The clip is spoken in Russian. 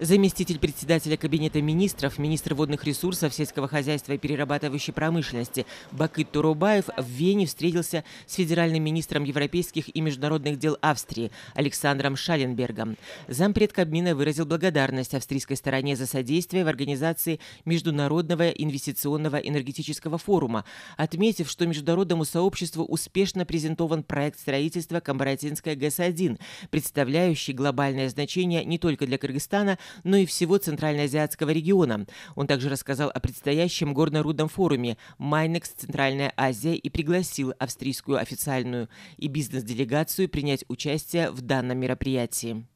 Заместитель председателя Кабинета министров, министр водных ресурсов, сельского хозяйства и перерабатывающей промышленности Бакыт Турубаев в Вене встретился с федеральным министром европейских и международных дел Австрии Александром Шаленбергом. Зампред Кабмина выразил благодарность австрийской стороне за содействие в организации Международного инвестиционного энергетического форума, отметив, что международному сообществу успешно презентован проект строительства Камбратинская ГЭС-1, представляющий глобальное значение не только для Кыргызстана, но ну и всего Центральноазиатского региона. Он также рассказал о предстоящем горно-рудном форуме «Майнекс Центральная Азия» и пригласил австрийскую официальную и бизнес-делегацию принять участие в данном мероприятии.